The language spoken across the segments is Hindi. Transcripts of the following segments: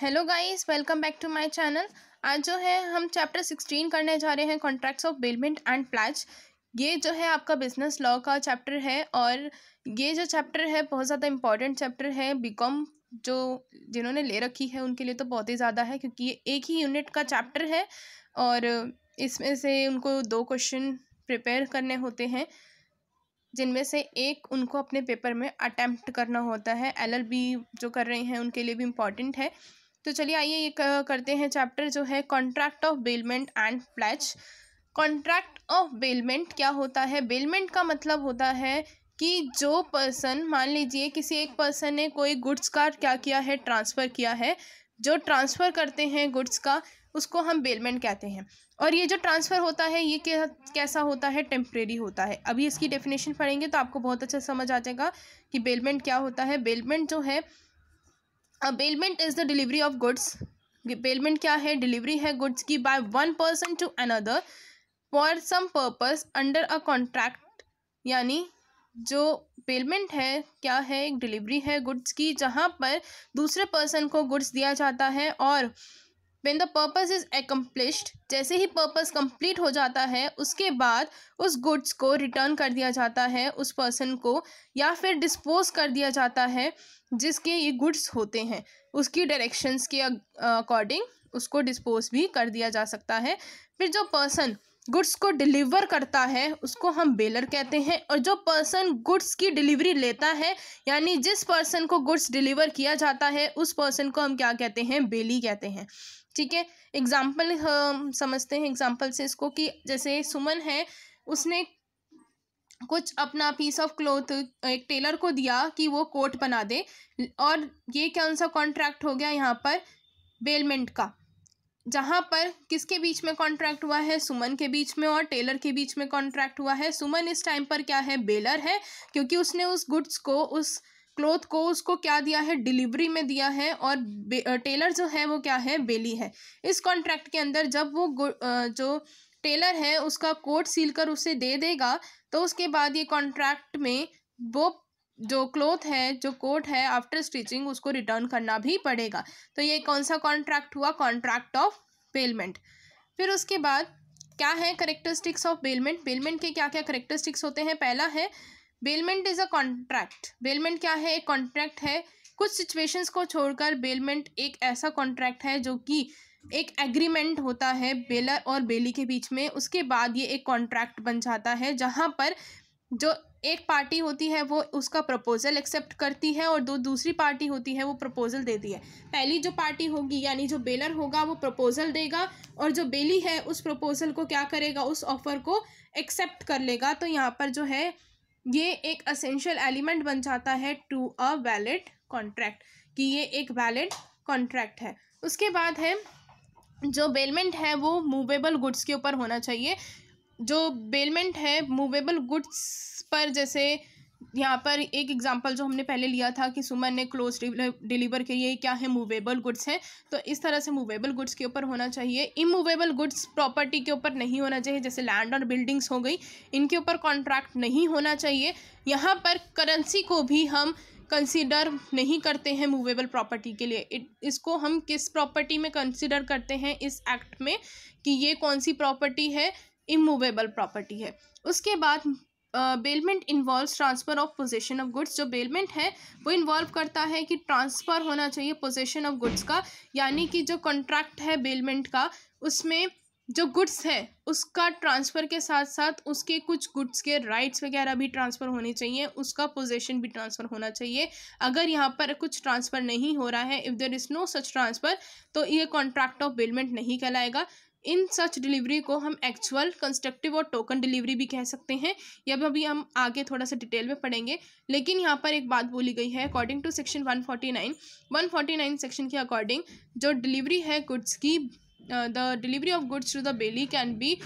Hello guys welcome back to my channel आज जो है हम चैप्टर सिक्सटीन करने जा रहे हैं contracts of bailment and pledge ये जो है आपका बिजनेस लॉ का चैप्टर है और ये जो चैप्टर है बहुत ज़्यादा इंपॉर्टेंट चैप्टर है बीकॉम जो जिन्होंने ले रखी है उनके लिए तो बहुत ही ज़्यादा है क्योंकि ये एक ही यूनिट का चैप्टर है और इसमें से उनको दो क्वेश्चन प्रिपेयर करने होते हैं जिनमें से एक उनको अपने पेपर में अटैम्प्ट करना होता है एलएलबी जो कर रहे हैं उनके लिए भी इम्पॉर्टेंट है तो चलिए आइए ये करते हैं चैप्टर जो है contract of bailment and pledge contract of bailment क्या होता है बेलमेंट का मतलब होता है कि जो पर्सन मान लीजिए किसी एक पर्सन ने कोई गुड्स का क्या किया है ट्रांसफ़र किया है जो ट्रांसफ़र करते हैं गुड्स का उसको हम बेलमेंट कहते हैं और ये जो ट्रांसफ़र होता है ये कैसा होता है टेम्प्रेरी होता है अभी इसकी डेफिनेशन पढ़ेंगे तो आपको बहुत अच्छा समझ आ जाएगा कि बेलमेंट क्या होता है बेलमेंट जो है bailment is the delivery of goods bailment क्या है डिलीवरी है गुड्स की by one person to another for some purpose under a contract यानी जो पेलमेंट है क्या है एक डिलीवरी है गुड्स की जहाँ पर दूसरे पर्सन को गुड्स दिया जाता है और when the purpose is accomplished जैसे ही पर्पज़ कम्प्लीट हो जाता है उसके बाद उस गुड्स को रिटर्न कर दिया जाता है उस पर्सन को या फिर डिस्पोज कर दिया जाता है जिसके ये गुड्स होते हैं उसकी डायरेक्शंस के अकॉर्डिंग उसको डिस्पोज भी कर दिया जा सकता है फिर जो पर्सन गुड्स को डिलीवर करता है उसको हम बेलर कहते हैं और जो पर्सन गुड्स की डिलीवरी लेता है यानी जिस पर्सन को गुड्स डिलीवर किया जाता है उस पर्सन को हम क्या कहते हैं बेली कहते हैं ठीक है एग्जाम्पल हम समझते हैं एग्जाम्पल से इसको कि जैसे सुमन है उसने कुछ अपना पीस ऑफ क्लोथ एक टेलर को दिया कि वो कोट बना दे और ये कौन सा कॉन्ट्रैक्ट हो गया यहाँ पर बेलमेंट का जहाँ पर किसके बीच में कॉन्ट्रैक्ट हुआ है सुमन के बीच में और टेलर के बीच में कॉन्ट्रैक्ट हुआ है सुमन इस टाइम पर क्या है बेलर है क्योंकि उसने उस गुड्स को उस क्लोथ को उसको क्या दिया है डिलीवरी में दिया है और टेलर जो है वो क्या है बेली है इस कॉन्ट्रैक्ट के अंदर जब वो जो टेलर है उसका कोट सील कर उसे दे देगा तो उसके बाद ये कॉन्ट्रैक्ट में वो जो क्लोथ है जो कोट है आफ्टर स्टिचिंग उसको रिटर्न करना भी पड़ेगा तो ये कौन सा कॉन्ट्रैक्ट हुआ कॉन्ट्रैक्ट ऑफ बेलमेंट फिर उसके बाद क्या है करेक्टरिस्टिक्स ऑफ बेलमेंट बेलमेंट के क्या क्या करेक्टरिस्टिक्स होते हैं पहला है bailment is a contract bailment क्या है एक कॉन्ट्रैक्ट है कुछ सिचुएशंस को छोड़कर बेलमेंट एक ऐसा कॉन्ट्रैक्ट है जो कि एक एग्रीमेंट होता है बेलर और बेली के बीच में उसके बाद ये एक कॉन्ट्रैक्ट बन जाता है जहाँ पर जो एक पार्टी होती है वो उसका प्रपोज़ल एक्सेप्ट करती है और दो दूसरी पार्टी होती है वो प्रपोज़ल देती है पहली जो पार्टी होगी यानी जो बेलर होगा वो प्रपोज़ल देगा और जो बेली है उस प्रपोज़ल को क्या करेगा उस ऑफ़र को एक्सेप्ट कर लेगा तो यहाँ पर जो है ये एक असेंशियल एलिमेंट बन जाता है टू अ वैलिड कॉन्ट्रैक्ट कि ये एक वैलिड कॉन्ट्रैक्ट है उसके बाद है जो बेलमेंट है वो मूवेबल गुड्स के ऊपर होना चाहिए जो बेलमेंट है मूवेबल गुड्स पर जैसे यहाँ पर एक एग्जांपल जो हमने पहले लिया था कि सुमन ने क्लोज डिलीवर के लिए क्या है मूवेबल गुड्स हैं तो इस तरह से मूवेबल गुड्स के ऊपर होना चाहिए इमूवेबल गुड्स प्रॉपर्टी के ऊपर नहीं होना चाहिए जैसे लैंड और बिल्डिंग्स हो गई इनके ऊपर कॉन्ट्रैक्ट नहीं होना चाहिए यहाँ पर करेंसी को भी हम कंसिडर नहीं करते हैं मूवेबल प्रॉपर्टी के लिए इसको हम किस प्रॉपर्टी में कंसिडर करते हैं इस एक्ट में कि ये कौन सी प्रॉपर्टी है इमूवेबल प्रॉपर्टी है उसके बाद bailment involve transfer of possession of goods जो बेलमेंट है वो इन्वॉल्व करता है कि ट्रांसफ़र होना चाहिए पोजिशन ऑफ गुड्स का यानी कि जो कॉन्ट्रैक्ट है बेलमेंट का उसमें जो गुड्स है उसका ट्रांसफ़र के साथ साथ उसके कुछ गुड्स के राइट्स वगैरह भी ट्रांसफ़र होने चाहिए उसका पोजेशन भी ट्रांसफ़र होना चाहिए अगर यहाँ पर कुछ ट्रांसफ़र नहीं हो रहा है if there is no such transfer तो ये कॉन्ट्रैक्ट ऑफ बेलमेंट नहीं कहलाएगा इन सच डिलीवरी को हम एक्चुअल कंस्ट्रक्टिव और टोकन डिलीवरी भी कह सकते हैं यह अभी हम आगे थोड़ा सा डिटेल में पढ़ेंगे लेकिन यहाँ पर एक बात बोली गई है अकॉर्डिंग टू सेक्शन 149 149 सेक्शन के अकॉर्डिंग जो डिलीवरी है गुड्स की the delivery of goods to the bailee can be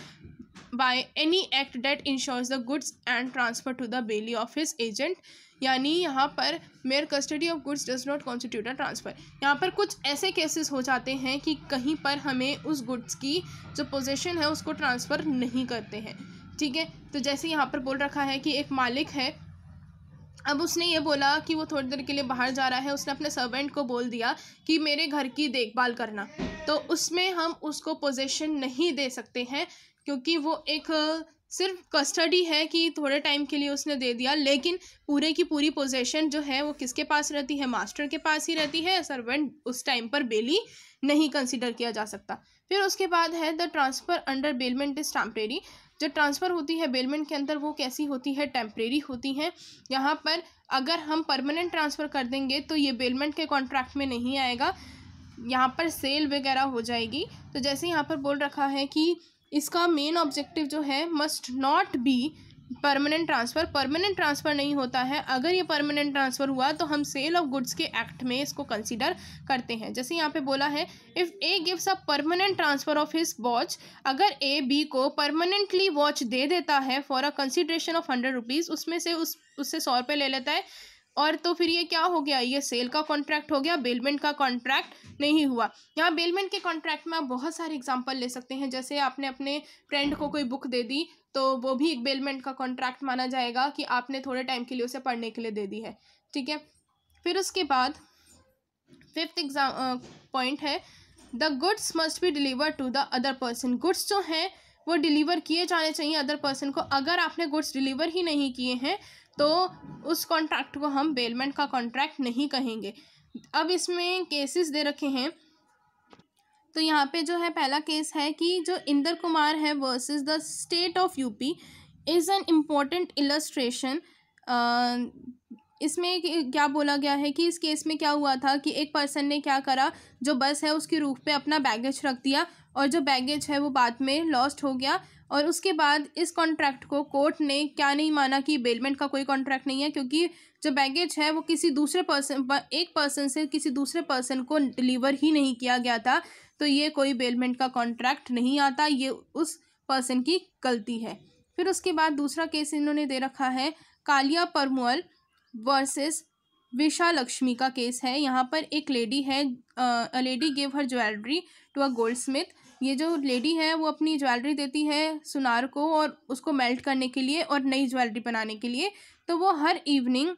by any act that ensures the goods and transfer to the bailee of his agent यानी यहाँ पर mere custody of goods does not constitute a transfer यहाँ पर कुछ ऐसे केसेस हो जाते हैं कि कहीं पर हमें उस गुड्स की जो पोजेशन है उसको ट्रांसफ़र नहीं करते हैं ठीक है तो जैसे यहाँ पर बोल रखा है कि एक मालिक है अब उसने ये बोला कि वो थोड़ी देर के लिए बाहर जा रहा है उसने अपने सर्वेंट को बोल दिया कि मेरे घर की देखभाल करना तो उसमें हम उसको पोजेशन नहीं दे सकते हैं क्योंकि वो एक सिर्फ कस्टडी है कि थोड़े टाइम के लिए उसने दे दिया लेकिन पूरे की पूरी पोजेशन जो है वो किसके पास रहती है मास्टर के पास ही रहती है सर्वेंट उस टाइम पर बेली नहीं कंसिडर किया जा सकता फिर उसके बाद है the transfer under bailment is temporary जो ट्रांसफ़र होती है बेलमेंट के अंदर वो कैसी होती है टेम्परेरी होती हैं यहाँ पर अगर हम परमानेंट ट्रांसफ़र कर देंगे तो ये बेलमेंट के कॉन्ट्रैक्ट में नहीं आएगा यहाँ पर सेल वगैरह हो जाएगी तो जैसे यहाँ पर बोल रखा है कि इसका मेन ऑब्जेक्टिव जो है must not be permanent transfer permanent transfer नहीं होता है अगर ये परमानेंट ट्रांसफ़र हुआ तो हम सेल ऑफ गुड्स के एक्ट में इसको कंसीडर करते हैं जैसे यहाँ पे बोला है if A gives a permanent transfer of his watch अगर ए बी को परमानेंटली वॉच दे देता है for a consideration of hundred rupees उसमें से उस उससे सौ रुपये ले लेता है और तो फिर ये क्या हो गया ये सेल का कॉन्ट्रैक्ट हो गया बेलमेंट का कॉन्ट्रैक्ट नहीं हुआ यहाँ बेलमेंट के कॉन्ट्रैक्ट में आप बहुत सारे एग्जाम्पल ले सकते हैं जैसे आपने अपने फ्रेंड को कोई बुक दे दी तो वो भी एक बेलमेंट का कॉन्ट्रैक्ट माना जाएगा कि आपने थोड़े टाइम के लिए उसे पढ़ने के लिए दे दी है ठीक है फिर उसके बाद फिफ्थ एग्जाम पॉइंट है the goods must be deliver to the other person goods जो हैं वो डिलीवर किए जाने चाहिए अदर पर्सन को अगर आपने गुड्स डिलीवर ही नहीं किए हैं तो उस कॉन्ट्रैक्ट को हम बेलमेंट का कॉन्ट्रैक्ट नहीं कहेंगे अब इसमें केसेस दे रखे हैं तो यहाँ पे जो है पहला केस है कि जो इंदर कुमार है versus the state of UP is an important illustration इसमें क्या बोला गया है कि इस केस में क्या हुआ था कि एक पर्सन ने क्या करा जो बस है उसकी रूफ पे अपना बैगेज रख दिया और जो बैगेज है वो बाद में लॉस्ट हो गया और उसके बाद इस कॉन्ट्रैक्ट को कोर्ट ने क्या नहीं माना कि बेलमेंट का कोई कॉन्ट्रैक्ट नहीं है क्योंकि जो बैगेज है वो किसी दूसरे पर्सन एक पर्सन से किसी दूसरे पर्सन को डिलीवर ही नहीं किया गया था तो ये कोई बेलमेंट का कॉन्ट्रैक्ट नहीं आता ये उस पर्सन की गलती है फिर उसके बाद दूसरा केस इन्होंने दे रखा है कालिया परमुअल वर्सेस विशा लक्ष्मी का केस है यहाँ पर एक लेडी है lady gave her jewellery to a goldsmith ये जो लेडी है वो अपनी ज्वेलरी देती है सुनार को और उसको मेल्ट करने के लिए और नई ज्वेलरी बनाने के लिए तो वो हर इवनिंग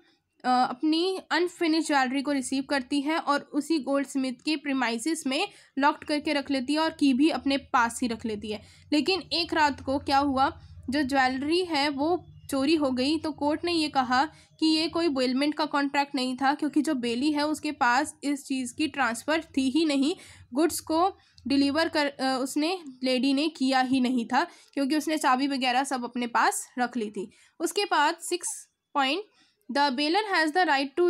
अपनी अनफिनिश ज्वेलरी को रिसीव करती है और उसी गोल्ड स्मिथ के प्रीमाइसिस में लॉक्ड करके रख लेती है और की भी अपने पास ही रख लेती है लेकिन एक रात को क्या हुआ जो ज्वेलरी है वो चोरी हो गई तो कोर्ट ने ये कहा कि ये कोई बेलमेंट का कॉन्ट्रैक्ट नहीं था क्योंकि जो बेली है उसके पास इस चीज़ की ट्रांसफ़र थी ही नहीं गुड्स को डिलीवर कर उसने लेडी ने किया ही नहीं था क्योंकि उसने चाबी वगैरह सब अपने पास रख ली थी उसके बाद six point the bailor has the right to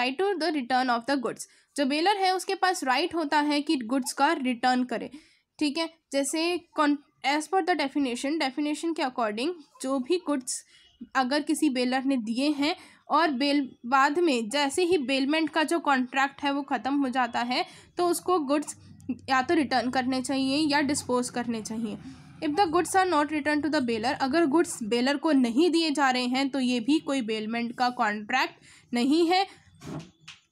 right to the return of the goods जो बेलर है उसके पास राइट right होता है कि गुड्स का रिटर्न करे ठीक है जैसे कॉन as per the definition definition के अकॉर्डिंग जो भी गुड्स अगर किसी बेलर ने दिए हैं और बेल बाद में जैसे ही बेलमेंट का जो कॉन्ट्रैक्ट है वो ख़त्म हो जाता है तो उसको गुड्स या तो रिटर्न करने चाहिए या डिस्पोज करने चाहिए if the goods are not return to the bailor अगर गुड्स बेलर को नहीं दिए जा रहे हैं तो ये भी कोई बेलमेंट का कॉन्ट्रैक्ट नहीं है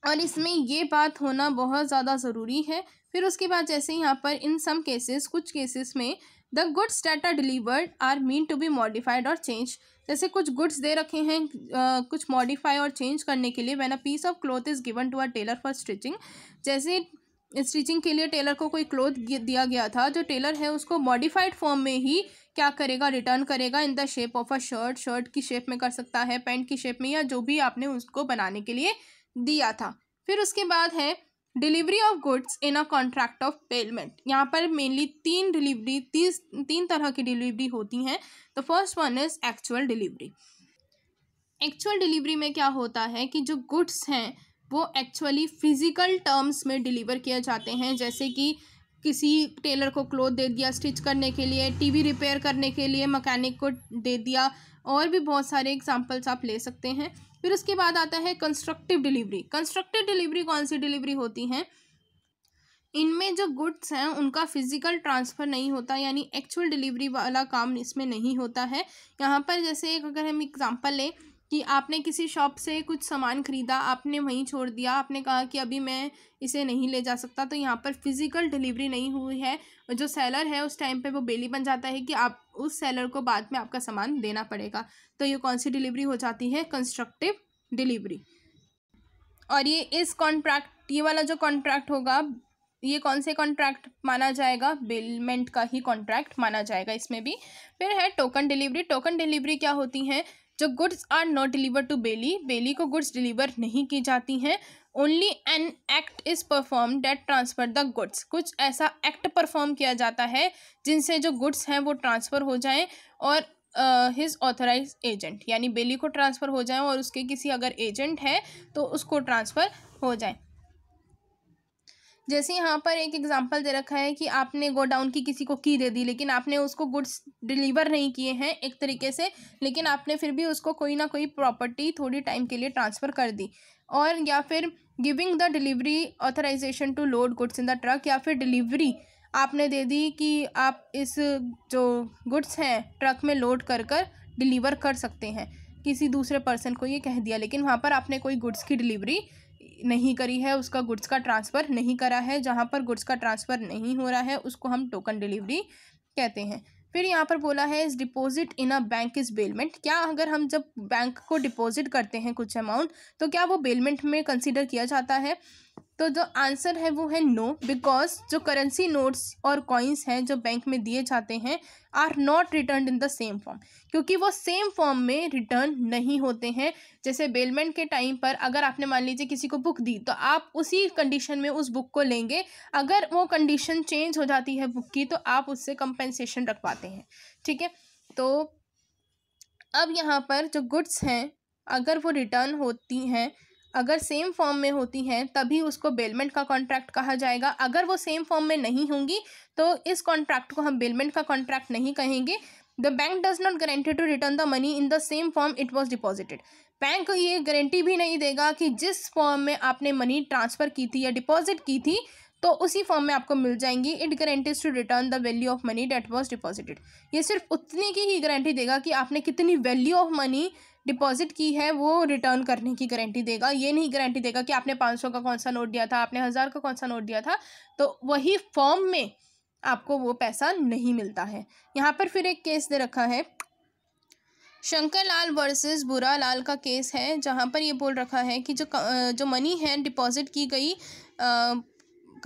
और इसमें ये बात होना बहुत ज़्यादा ज़रूरी है फिर उसके बाद जैसे यहाँ पर इन सम केसेस कुछ केसेस में the goods that are delivered are meant to be modified और चेंज जैसे कुछ गुड्स दे रखे हैं आ, कुछ मॉडिफाई और चेंज करने के लिए when a piece of cloth is given to a tailor for stitching जैसे स्टिचिंग के लिए टेलर को कोई क्लोथ दिया गया था जो टेलर है उसको मॉडिफाइड फॉर्म में ही क्या करेगा रिटर्न करेगा in the shape of a shirt shirt की शेप में कर सकता है पैंट की शेप में या जो भी आपने उसको बनाने के लिए दिया था फिर उसके बाद है delivery of goods in a contract of payment यहाँ पर मेनली तीन डिलीवरी तीस तीन तरह की डिलीवरी होती हैं the first one is actual delivery actual delivery में क्या होता है कि जो गुड्स हैं वो एक्चुअली फिज़िकल टर्म्स में डिलीवर किए जाते हैं जैसे कि किसी टेलर को क्लोथ दे दिया स्टिच करने के लिए टीवी रिपेयर करने के लिए मकैनिक को दे दिया और भी बहुत सारे एग्जांपल्स आप ले सकते हैं फिर उसके बाद आता है कंस्ट्रक्टिव डिलीवरी कंस्ट्रक्टिव डिलीवरी कौन सी डिलीवरी होती हैं इनमें जो गुड्स हैं उनका फिजिकल ट्रांसफ़र नहीं होता यानी एक्चुअल डिलीवरी वाला काम इसमें नहीं होता है यहाँ पर जैसे एक अगर हम एग्ज़ाम्पल लें कि आपने किसी शॉप से कुछ सामान ख़रीदा आपने वहीं छोड़ दिया आपने कहा कि अभी मैं इसे नहीं ले जा सकता तो यहाँ पर फ़िज़िकल डिलीवरी नहीं हुई है जो सेलर है उस टाइम पे वो बेली बन जाता है कि आप उस सेलर को बाद में आपका सामान देना पड़ेगा तो ये कौन सी डिलीवरी हो जाती है कंस्ट्रक्टिव डिलीवरी और ये इस कॉन्ट्रैक्ट ये वाला जो कॉन्ट्रैक्ट होगा ये कौन से कॉन्ट्रैक्ट माना जाएगा बेलमेंट का ही कॉन्ट्रैक्ट माना जाएगा इसमें भी फिर है टोकन डिलीवरी टोकन डिलीवरी क्या होती है जो goods are not deliver to bailee bailee को गुड्स डिलीवर नहीं की जाती हैं only an act is perform that transfer the goods कुछ ऐसा एक्ट परफॉर्म किया जाता है जिनसे जो गुड्स हैं वो ट्रांसफ़र हो जाएं और हिज ऑथराइज एजेंट यानी बेली को ट्रांसफ़र हो जाए और उसके किसी अगर एजेंट है तो उसको ट्रांसफ़र हो जाए जैसे यहाँ पर एक एग्जाम्पल दे रखा है कि आपने गोडाउन की किसी को की दे दी लेकिन आपने उसको गुड्स डिलीवर नहीं किए हैं एक तरीके से लेकिन आपने फिर भी उसको कोई ना कोई प्रॉपर्टी थोड़ी टाइम के लिए ट्रांसफ़र कर दी और या फिर giving the delivery authorisation to load goods in the truck या फिर डिलीवरी आपने दे दी कि आप इस जो गुड्स हैं ट्रक में लोड कर कर डिलीवर कर सकते हैं किसी दूसरे पर्सन को ये कह दिया लेकिन वहाँ पर आपने कोई गुड्स की डिलीवरी नहीं करी है उसका गुड्स का ट्रांसफ़र नहीं करा है जहाँ पर गुड्स का ट्रांसफ़र नहीं हो रहा है उसको हम टोकन डिलीवरी कहते हैं फिर यहाँ पर बोला है इस deposit in a bank is bailment क्या अगर हम जब बैंक को डिपॉजिट करते हैं कुछ अमाउंट तो क्या वो बेलमेंट में कंसिडर किया जाता है तो जो आंसर है वो है नो बिकॉज जो करेंसी नोट्स और कॉइन्स हैं जो बैंक में दिए जाते हैं are not return in the same form क्योंकि वो सेम फॉर्म में रिटर्न नहीं होते हैं जैसे बेलमेंट के टाइम पर अगर आपने मान लीजिए किसी को बुक दी तो आप उसी कंडीशन में उस बुक को लेंगे अगर वो कंडीशन चेंज हो जाती है बुक की तो आप उससे कंपेंसेशन रख पाते हैं ठीक है तो अब यहाँ पर जो गुड्स हैं अगर वो रिटर्न होती हैं अगर सेम फॉर्म में होती हैं तभी उसको बेलमेंट का कॉन्ट्रैक्ट कहा जाएगा अगर वो सेम फॉर्म में नहीं होंगी तो इस कॉन्ट्रैक्ट को हम बेलमेंट का कॉन्ट्रैक्ट नहीं कहेंगे the bank does not guarantee to return the money in the same form it was deposited bank ये गारंटी भी नहीं देगा कि जिस फॉर्म में आपने मनी ट्रांसफ़र की थी या डिपॉजिट की थी तो उसी फॉर्म में आपको मिल जाएंगी it guarantees to return the value of money that was deposited ये सिर्फ उतनी की ही गारंटी देगा कि आपने कितनी वैल्यू ऑफ मनी डिपॉजिट की है वो रिटर्न करने की गारंटी देगा ये नहीं गारंटी देगा कि आपने पाँच सौ का कौन सा नोट दिया था आपने हज़ार का कौन सा नोट दिया था तो वही फॉर्म में आपको वो पैसा नहीं मिलता है यहाँ पर फिर एक केस दे रखा है शंकर लाल वर्सेस बुरा लाल का केस है जहाँ पर ये बोल रखा है कि जो जो मनी है डिपॉजिट की गई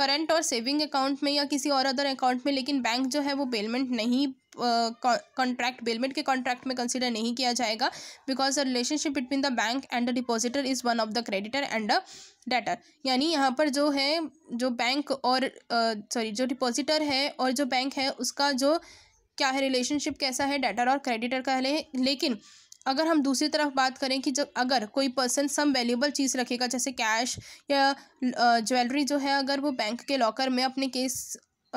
करंट और सेविंग अकाउंट में या किसी और अदर अकाउंट में लेकिन बैंक जो है वो पेमेंट नहीं कॉन्ट्रैक्ट बेलमेंट के कॉन्ट्रैक्ट में कंसिडर नहीं किया जाएगा because the relationship between the bank and the depositor is one of the creditor and the debtor यानी यहाँ पर जो है जो बैंक और सॉरी जो डिपॉजिटर है और जो बैंक है उसका जो क्या है रिलेशनशिप कैसा है डेटर और क्रेडिटर का है लेकिन अगर हम दूसरी तरफ बात करें कि जब अगर कोई पर्सन सम वैल्यूबल चीज़ रखेगा जैसे कैश या ज्वेलरी जो है अगर वो बैंक के लॉकर में अपने केस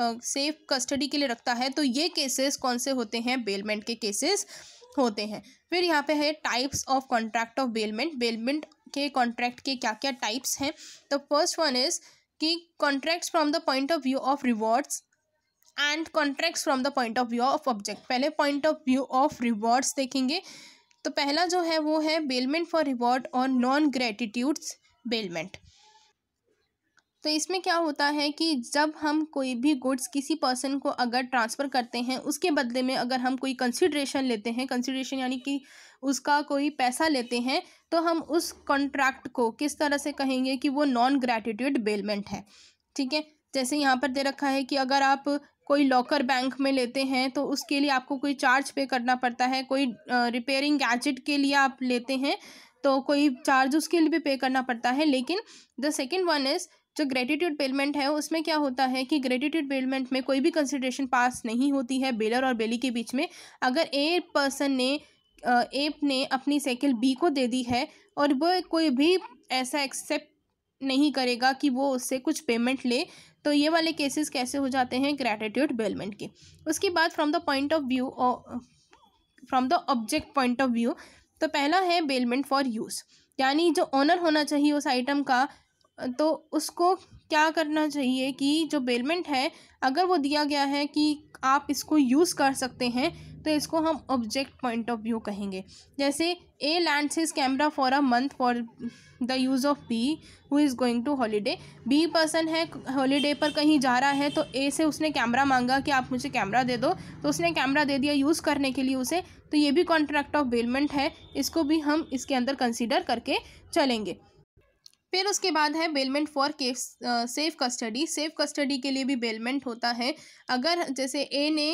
सेफ कस्टडी के लिए रखता है तो ये केसेस कौन से होते हैं बेलमेंट के केसेस होते हैं फिर यहाँ पे है types of contract of bailment bailment के कॉन्ट्रैक्ट के क्या क्या टाइप्स हैं तो फर्स्ट वन इज़ कि contracts from the point of view of rewards and contracts from the point of view of object पहले point of view of rewards देखेंगे तो पहला जो है वो है बेलमेंट फॉर रिवॉर्ड और नॉन ग्रेटिट्यूड्स बेलमेंट तो इसमें क्या होता है कि जब हम कोई भी गुड्स किसी पर्सन को अगर ट्रांसफ़र करते हैं उसके बदले में अगर हम कोई कंसिड्रेशन लेते हैं कंसिड्रेशन यानी कि उसका कोई पैसा लेते हैं तो हम उस कॉन्ट्रैक्ट को किस तरह से कहेंगे कि वो नॉन ग्रेटिट्यूड बेलमेंट है ठीक है जैसे यहाँ पर दे रखा है कि अगर आप कोई लॉकर बैंक में लेते हैं तो उसके लिए आपको कोई चार्ज पे करना पड़ता है कोई रिपेयरिंग गैजेट के लिए आप लेते हैं तो कोई चार्ज उसके लिए भी पे करना पड़ता है लेकिन द सेकेंड वन इज़ जो ग्रेटिट्यूड पेमेंट है उसमें क्या होता है कि ग्रेटिट्यूड पेमेंट में कोई भी कंसिडरेशन पास नहीं होती है बेलर और बेली के बीच में अगर ए पर्सन ने ए ने अपनी साइकिल बी को दे दी है और वो कोई भी ऐसा एक्सेप्ट नहीं करेगा कि वो उससे कुछ पेमेंट ले तो ये वाले केसेस कैसे हो जाते हैं ग्रेटिट्यूड बेलमेंट के उसके बाद from the point of view from the object point of view तो पहला है बेलमेंट फॉर यूज़ यानी जो ऑनर होना चाहिए उस आइटम का तो उसको क्या करना चाहिए कि जो बेलमेंट है अगर वो दिया गया है कि आप इसको यूज़ कर सकते हैं तो इसको हम ऑब्जेक्ट पॉइंट ऑफ व्यू कहेंगे जैसे A lend his camera for a month for the use of B who is going to holiday B person है हॉलीडे पर कहीं जा रहा है तो ए से उसने कैमरा मांगा कि आप मुझे कैमरा दे दो तो उसने कैमरा दे दिया यूज़ करने के लिए उसे तो ये भी कॉन्ट्रैक्ट ऑफ बेलमेंट है इसको भी हम इसके अंदर कंसिडर करके चलेंगे फिर उसके बाद है bailment for case safe custody safe custody के लिए भी बेलमेंट होता है अगर जैसे ए ने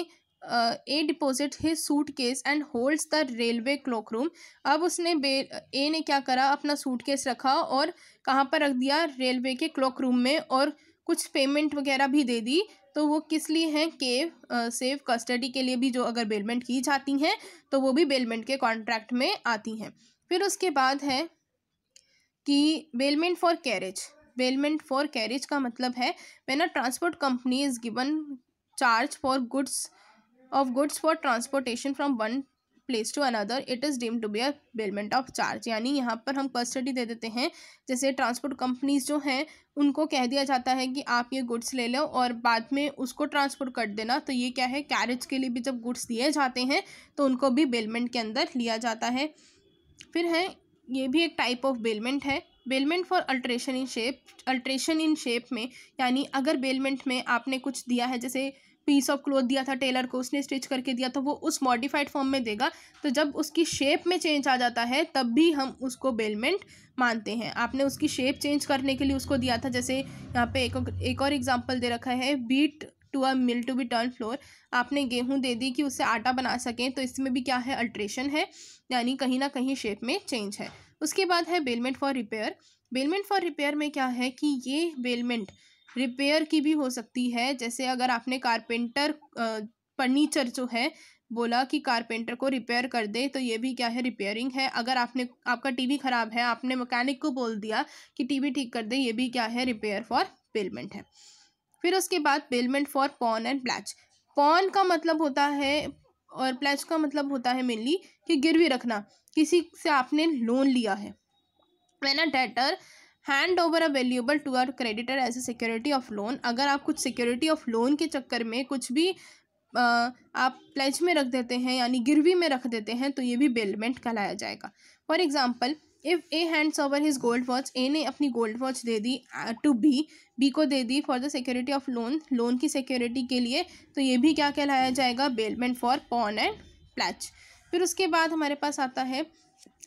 A deposit his suitcase and holds the railway cloakroom अब उसने बे ए ने क्या करा अपना सूट केस रखा और कहाँ पर रख दिया रेलवे के क्लॉक रूम में और कुछ पेमेंट वगैरह भी दे दी तो वो किस लिए हैं के सेव कस्टडी के लिए भी जो अगर बेलमेंट की जाती हैं तो वो भी बेलमेंट के कॉन्ट्रैक्ट में आती हैं फिर उसके बाद है कि bailment for carriage bailment for carriage का मतलब है when a transport company is given charge for goods of goods for transportation from one place to another it is deem to be a bailment of charge यानी यहाँ पर हम कस्टडी दे देते हैं जैसे ट्रांसपोर्ट कंपनीज जो हैं उनको कह दिया जाता है कि आप ये गुड्स ले लो और बाद में उसको ट्रांसपोर्ट कर देना तो ये क्या है कैरेज के लिए भी जब गुड्स दिए जाते हैं तो उनको भी बेलमेंट के अंदर लिया जाता है फिर है ये भी एक टाइप ऑफ बेलमेंट है bailment for alteration in shape alteration in shape में यानी अगर बेलमेंट में आपने कुछ दिया है जैसे पीस ऑफ क्लोथ दिया था टेलर को उसने स्टिच करके दिया तो वो उस मॉडिफाइड फॉर्म में देगा तो जब उसकी शेप में चेंज आ जाता है तब भी हम उसको बेलमेंट मानते हैं आपने उसकी शेप चेंज करने के लिए उसको दिया था जैसे यहाँ पे एक और एग्जांपल दे रखा है wheat to a mill to be turn flour आपने गेहूँ दे दी कि उससे आटा बना सकें तो इसमें भी क्या है अल्ट्रेशन है यानी कहीं ना कहीं शेप में चेंज है उसके बाद है bailment for repair bailment for repair में क्या है कि ये बेलमेंट रिपेयर की भी हो सकती है जैसे अगर आपने कारपेंटर फर्नीचर जो है बोला कि कारपेंटर को रिपेयर कर दे तो ये भी क्या है रिपेयरिंग है अगर आपने आपका टीवी ख़राब है आपने मकैनिक को बोल दिया कि टीवी ठीक कर दे ये भी क्या है रिपेयर फॉर पेलमेंट है फिर उसके बाद payment for pawn and pledge pawn का मतलब होता है और प्लैच का मतलब होता है मेनली कि गिरवी रखना किसी से आपने लोन लिया है when a debtor hand over a valuable to her creditor as a security of loan अगर आप कुछ सिक्योरिटी ऑफ लोन के चक्कर में कुछ भी आ, आप प्लेज में रख देते हैं यानी गिरवी में रख देते हैं तो ये भी बेलमेंट कहलाया जाएगा for example if A hands over his gold watch A ने अपनी गोल्ड वॉच दे दी टू बी बी को दे दी for the security of loan loan की सिक्योरिटी के लिए तो ये भी क्या कहलाया जाएगा bailment for pawn and pledge फिर उसके बाद हमारे पास आता है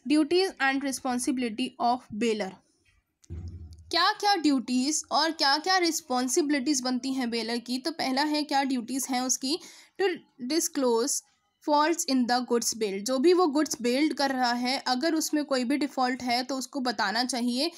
duties and responsibility of bailor क्या क्या ड्यूटीज़ और क्या क्या रिस्पॉन्सिबिलिटीज़ बनती हैं बेलर की तो पहला है क्या ड्यूटीज़ हैं उसकी to disclose fault in the goods बिल्ड जो भी वो गुड्स बिल्ड कर रहा है अगर उसमें कोई भी डिफ़ॉल्ट है तो उसको बताना चाहिए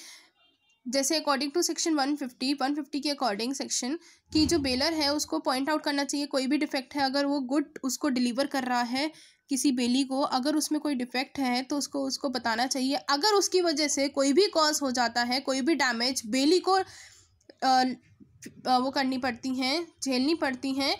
जैसे according to section one fifty one fifty के अकॉर्डिंग सेक्शन की जो बेलर है उसको पॉइंट आउट करना चाहिए कोई भी डिफेक्ट है अगर वो गुड उसको डिलीवर कर रहा है किसी बेली को अगर उसमें कोई डिफेक्ट है तो उसको उसको बताना चाहिए अगर उसकी वजह से कोई भी कॉज हो जाता है कोई भी डैमेज बेली को आ, आ, वो करनी पड़ती हैं झेलनी पड़ती हैं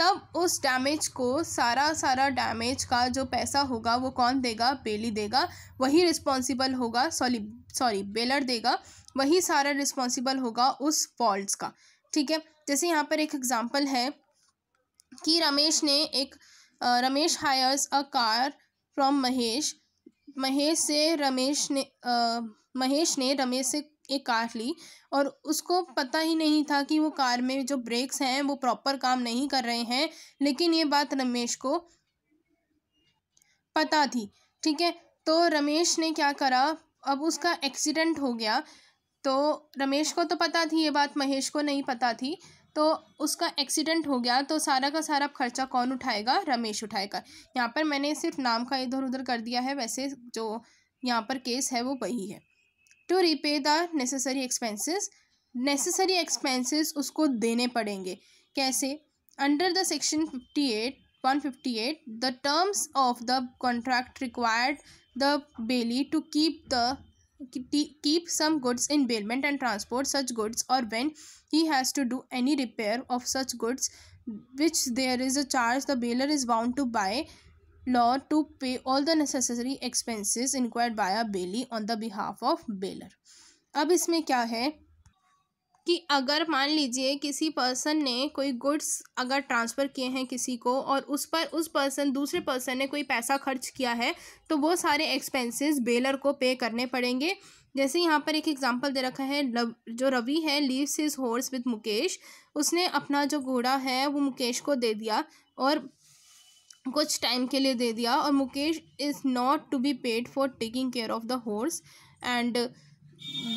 तब उस डैमेज को सारा सारा डैमेज का जो पैसा होगा वो कौन देगा बेली देगा वही रिस्पॉन्सिबल होगा सॉरी सॉरी बेलर देगा वही सारा रिस्पॉन्सिबल होगा उस फॉल्ट का ठीक है जैसे यहाँ पर एक एग्ज़ाम्पल है कि रमेश ने एक Ramesh hires a car from Mahesh Mahesh से रमेश ने आ, महेश ने रमेश से एक कार ली और उसको पता ही नहीं था कि वो कार में जो ब्रेक्स हैं वो प्रॉपर काम नहीं कर रहे हैं लेकिन ये बात रमेश को पता थी ठीक है तो रमेश ने क्या करा अब उसका एक्सीडेंट हो गया तो रमेश को तो पता थी ये बात महेश को नहीं पता थी तो उसका एक्सीडेंट हो गया तो सारा का सारा खर्चा कौन उठाएगा रमेश उठाएगा यहाँ पर मैंने सिर्फ नाम का इधर उधर कर दिया है वैसे जो यहाँ पर केस है वो वही है to repay the necessary expenses necessary expenses उसको देने पड़ेंगे कैसे under the section fifty eight one fifty eight the terms of the contract required the bailee to keep the keep some goods in bailment and transport such goods और when he has to do any repair of such goods which there is a charge the bailor is bound to by law to pay all the necessary expenses inquired by a bailey on the behalf of bailor अब इसमें क्या है कि अगर मान लीजिए किसी पर्सन ने कोई गुड्स अगर ट्रांसफ़र किए हैं किसी को और उस पर उस पर्सन दूसरे पर्सन ने कोई पैसा खर्च किया है तो वो सारे एक्सपेंसेस बेलर को पे करने पड़ेंगे जैसे यहाँ पर एक एग्जांपल दे रखा है जो रवि है leaves his horse with Mukesh उसने अपना जो घोड़ा है वो मुकेश को दे दिया और कुछ टाइम के लिए दे दिया और Mukesh is not to be paid for taking care of the horse and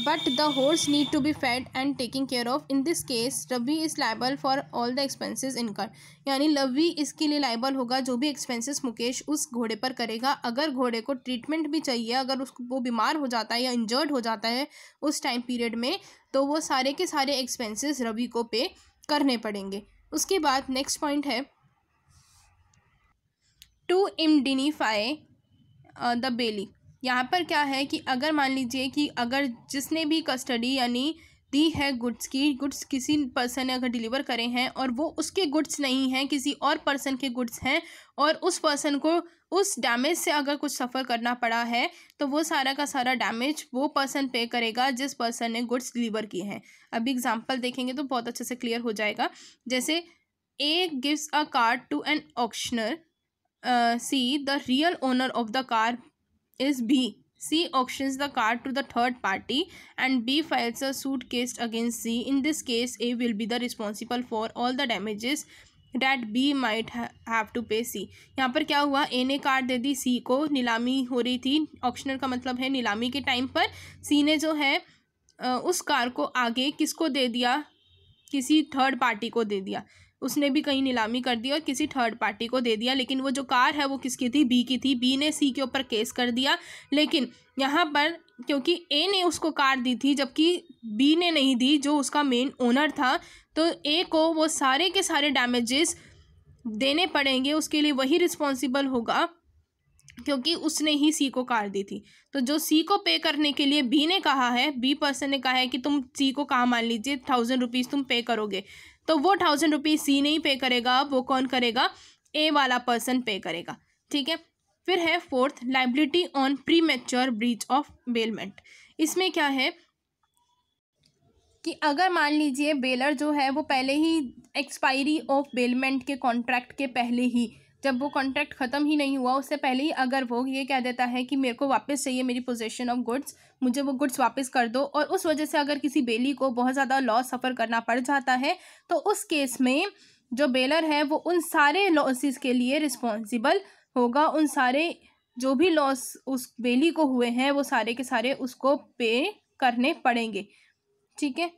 but the horse need to be fed and taking care of in this case Ravi is liable for all the expenses incur यानी लवी इसके लिए लाइबल होगा जो भी एक्सपेंसिस मुकेश उस घोड़े पर करेगा अगर घोड़े को ट्रीटमेंट भी चाहिए अगर उसको वो बीमार हो जाता है या इंजर्ड हो जाता है उस टाइम पीरियड में तो वो सारे के सारे एक्सपेंसिस रवि को पे करने पड़ेंगे उसके बाद नेक्स्ट पॉइंट है टू इमडिनीफाई द बेली यहाँ पर क्या है कि अगर मान लीजिए कि अगर जिसने भी कस्टडी यानी दी है गुड्स की गुड्स किसी पर्सन ने अगर डिलीवर करे हैं और वो उसके गुड्स नहीं हैं किसी और पर्सन के गुड्स हैं और उस पर्सन को उस डैमेज से अगर कुछ सफ़र करना पड़ा है तो वो सारा का सारा डैमेज वो पर्सन पे करेगा जिस पर्सन ने गुड्स डिलीवर किए हैं अभी एग्जांपल देखेंगे तो बहुत अच्छे से क्लियर हो जाएगा जैसे A gives a car to an auctioneer C the real owner of the car is B C auction the car to the third party and B files a suit cased against C in this case A will be the responsible for all the damages that B might have to pay C यहाँ पर क्या हुआ ए ने कार दे दी सी को नीलामी हो रही थी ऑप्शनर का मतलब है नीलामी के टाइम पर सी ने जो है uh, उस कार को आगे किसको दे दिया किसी थर्ड पार्टी को दे दिया उसने भी कहीं नीलामी कर दी और किसी थर्ड पार्टी को दे दिया लेकिन वो जो कार है वो किसकी थी बी की थी बी ने सी के ऊपर केस कर दिया लेकिन यहाँ पर क्योंकि ए ने उसको कार दी थी जबकि बी ने नहीं दी जो उसका मेन ओनर था तो ए को वो सारे के सारे डैमेजेस देने पड़ेंगे उसके लिए वही रिस्पॉन्सिबल होगा क्योंकि उसने ही सी को कार दी थी तो जो सी को पे करने के लिए बी ने कहा है बी पर्सन ने कहा है कि तुम सी को कहाँ मान लीजिए थाउजेंड रुपीज़ तुम पे करोगे तो वो थाउजेंड रुपीज़ सी नहीं पे करेगा वो कौन करेगा ए वाला पर्सन पे करेगा ठीक है फिर है fourth liability on premature breach of bailment इसमें क्या है कि अगर मान लीजिए बेलर जो है वो पहले ही एक्सपायरी ऑफ बेलमेंट के कॉन्ट्रैक्ट के पहले ही जब वो कॉन्ट्रैक्ट ख़त्म ही नहीं हुआ उससे पहले ही अगर वो ये कह देता है कि मेरे को वापस चाहिए मेरी पोजेशन ऑफ गुड्स मुझे वो गुड्स वापस कर दो और उस वजह से अगर किसी बेली को बहुत ज़्यादा लॉस सफ़र करना पड़ जाता है तो उस केस में जो बेलर है वो उन सारे लॉसेस के लिए रिस्पॉन्सिबल होगा उन सारे जो भी लॉस उस बेली को हुए हैं वो सारे के सारे उसको पे करने पड़ेंगे ठीक है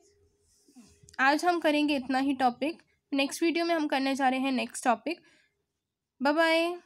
आज हम करेंगे इतना ही टॉपिक नेक्स्ट वीडियो में हम करने जा रहे हैं नेक्स्ट टॉपिक Bye bye.